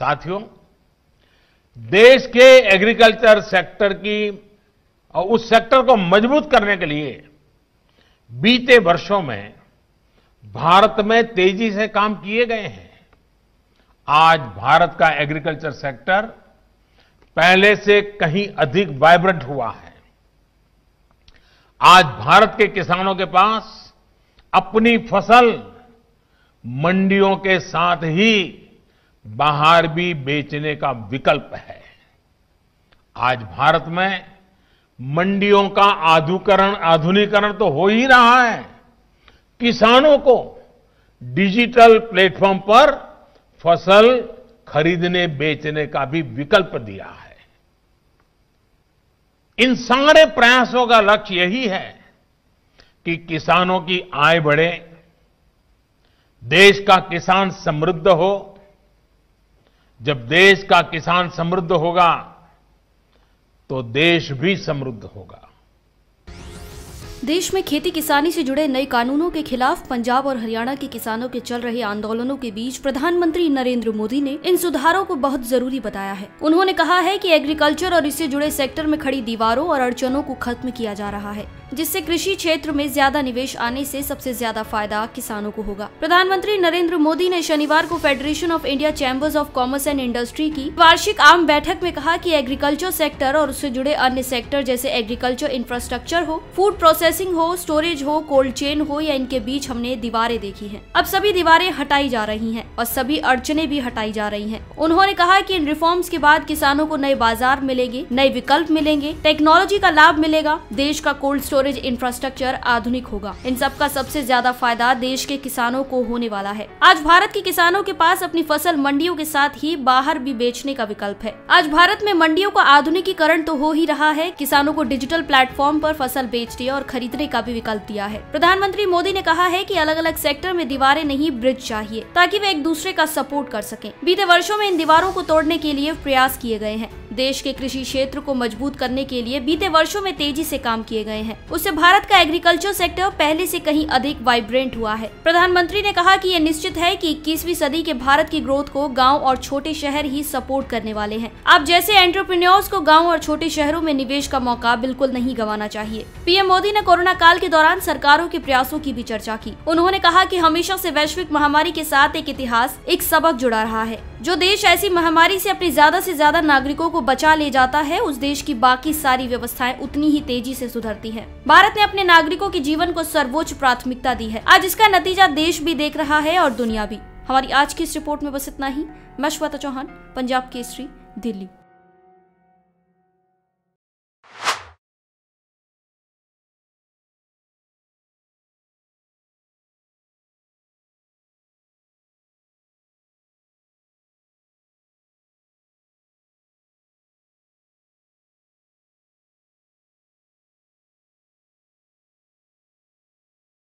साथियों देश के एग्रीकल्चर सेक्टर की और उस सेक्टर को मजबूत करने के लिए बीते वर्षों में भारत में तेजी से काम किए गए हैं आज भारत का एग्रीकल्चर सेक्टर पहले से कहीं अधिक वाइब्रेंट हुआ है आज भारत के किसानों के पास अपनी फसल मंडियों के साथ ही बाहर भी बेचने का विकल्प है आज भारत में मंडियों का आधुकरण आधुनिकरण तो हो ही रहा है किसानों को डिजिटल प्लेटफॉर्म पर फसल खरीदने बेचने का भी विकल्प दिया है इन सारे प्रयासों का लक्ष्य यही है कि किसानों की आय बढ़े देश का किसान समृद्ध हो जब देश का किसान समृद्ध होगा तो देश भी समृद्ध होगा देश में खेती किसानी से जुड़े नए कानूनों के खिलाफ पंजाब और हरियाणा के किसानों के चल रहे आंदोलनों के बीच प्रधानमंत्री नरेंद्र मोदी ने इन सुधारों को बहुत जरूरी बताया है उन्होंने कहा है कि एग्रीकल्चर और इससे जुड़े सेक्टर में खड़ी दीवारों और अड़चनों को खत्म किया जा रहा है जिससे कृषि क्षेत्र में ज्यादा निवेश आने से सबसे ज्यादा फायदा किसानों को होगा प्रधानमंत्री नरेंद्र मोदी ने शनिवार को federation of India chambers of commerce and industry की वार्षिक आम बैठक में कहा कि एग्रीकल्चर सेक्टर और उससे जुड़े अन्य सेक्टर जैसे एग्रीकल्चर इंफ्रास्ट्रक्चर हो फूड प्रोसेसिंग हो स्टोरेज हो कोल्ड चेन हो या इनके बीच हमने दीवारें देखी है अब सभी दीवारें हटाई जा रही है और सभी अड़चने भी हटाई जा रही है उन्होंने कहा की इन रिफॉर्म्स के बाद किसानों को नए बाजार मिलेंगे नए विकल्प मिलेंगे टेक्नोलॉजी का लाभ मिलेगा देश का कोल्ड स्टोरेज स्टोरेज इंफ्रास्ट्रक्चर आधुनिक होगा इन सब का सबसे ज्यादा फायदा देश के किसानों को होने वाला है आज भारत के किसानों के पास अपनी फसल मंडियों के साथ ही बाहर भी बेचने का विकल्प है आज भारत में मंडियों का आधुनिकीकरण तो हो ही रहा है किसानों को डिजिटल प्लेटफॉर्म आरोप फसल बेचने और खरीदने का भी विकल्प दिया है प्रधानमंत्री मोदी ने कहा है की अलग अलग सेक्टर में दीवारें नहीं ब्रिज चाहिए ताकि वे एक दूसरे का सपोर्ट कर सके बीते वर्षो में इन दीवारों को तोड़ने के लिए प्रयास किए गए हैं देश के कृषि क्षेत्र को मजबूत करने के लिए बीते वर्षों में तेजी से काम किए गए हैं उससे भारत का एग्रीकल्चर सेक्टर पहले से कहीं अधिक वाइब्रेंट हुआ है प्रधानमंत्री ने कहा कि ये निश्चित है कि इक्कीसवीं सदी के भारत की ग्रोथ को गांव और छोटे शहर ही सपोर्ट करने वाले हैं आप जैसे एंटरप्रेन्योर्स को गांव और छोटे शहरों में निवेश का मौका बिल्कुल नहीं गंवाना चाहिए पीएम मोदी ने कोरोना काल के दौरान सरकारों के प्रयासों की भी चर्चा की उन्होंने कहा की हमेशा ऐसी वैश्विक महामारी के साथ एक इतिहास एक सबक जुड़ा रहा है जो देश ऐसी महामारी से अपने ज़्यादा से ज़्यादा नागरिकों को बचा ले जाता है उस देश की बाकी सारी व्यवस्थाएं उतनी ही तेजी से सुधरती है भारत ने अपने नागरिकों के जीवन को सर्वोच्च प्राथमिकता दी है आज इसका नतीजा देश भी देख रहा है और दुनिया भी हमारी आज की इस रिपोर्ट में बस इतना ही मैं श्वेता चौहान पंजाब केसरी दिल्ली